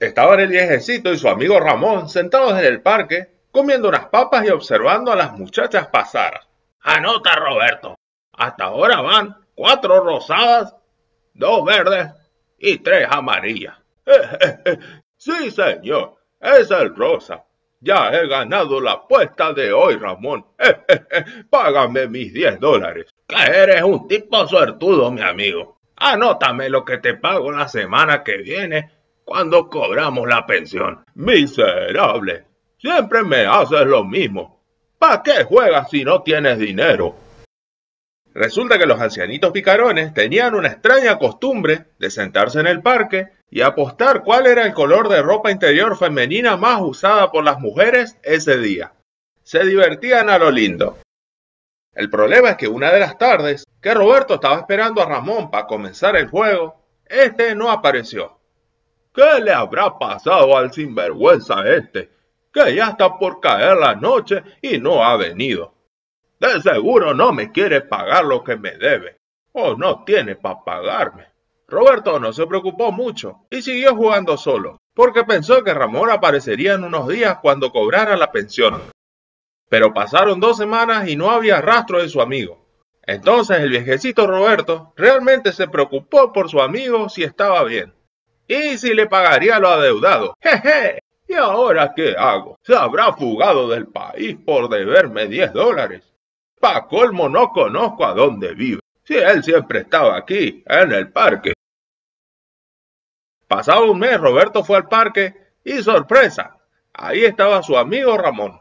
Estaban el viejecito y su amigo Ramón sentados en el parque, comiendo unas papas y observando a las muchachas pasar. Anota, Roberto. Hasta ahora van cuatro rosadas, dos verdes y tres amarillas. sí, señor, es el rosa. Ya he ganado la apuesta de hoy, Ramón. Págame mis diez dólares. Que eres un tipo suertudo, mi amigo. Anótame lo que te pago la semana que viene cuando cobramos la pensión. Miserable, siempre me haces lo mismo. ¿Para qué juegas si no tienes dinero? Resulta que los ancianitos picarones tenían una extraña costumbre de sentarse en el parque y apostar cuál era el color de ropa interior femenina más usada por las mujeres ese día. Se divertían a lo lindo. El problema es que una de las tardes, que Roberto estaba esperando a Ramón para comenzar el juego, este no apareció. ¿Qué le habrá pasado al sinvergüenza este? Que ya está por caer la noche y no ha venido. De seguro no me quiere pagar lo que me debe, o no tiene para pagarme. Roberto no se preocupó mucho y siguió jugando solo, porque pensó que Ramón aparecería en unos días cuando cobrara la pensión. Pero pasaron dos semanas y no había rastro de su amigo. Entonces el viejecito Roberto realmente se preocupó por su amigo si estaba bien y si le pagaría lo adeudado. Jeje. ¿Y ahora qué hago? Se habrá fugado del país por deberme 10 dólares. Pa' colmo no conozco a dónde vive. Si él siempre estaba aquí, en el parque. Pasado un mes, Roberto fue al parque y sorpresa, ahí estaba su amigo Ramón.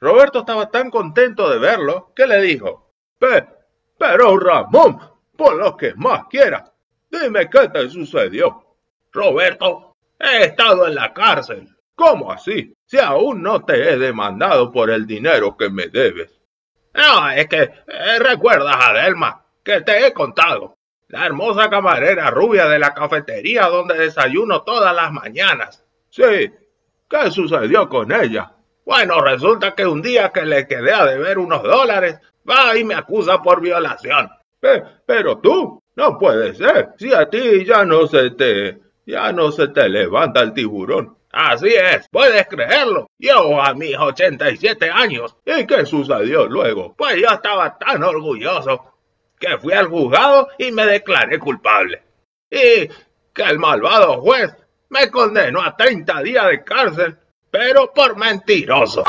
Roberto estaba tan contento de verlo que le dijo, Pe, pero Ramón, por lo que más quieras, Dime qué te sucedió. Roberto, he estado en la cárcel. ¿Cómo así? Si aún no te he demandado por el dinero que me debes. Ah, es que ¿recuerdas eh, recuerdas, Adelma, que te he contado. La hermosa camarera rubia de la cafetería donde desayuno todas las mañanas. Sí, ¿qué sucedió con ella? Bueno, resulta que un día que le quedé a deber unos dólares, va y me acusa por violación. Eh, pero tú, no puede ser, si a ti ya no se te, ya no se te levanta el tiburón. Así es, puedes creerlo. Yo a mis 87 años. ¿Y qué sucedió luego? Pues yo estaba tan orgulloso que fui al juzgado y me declaré culpable. Y que el malvado juez me condenó a 30 días de cárcel, pero por mentiroso.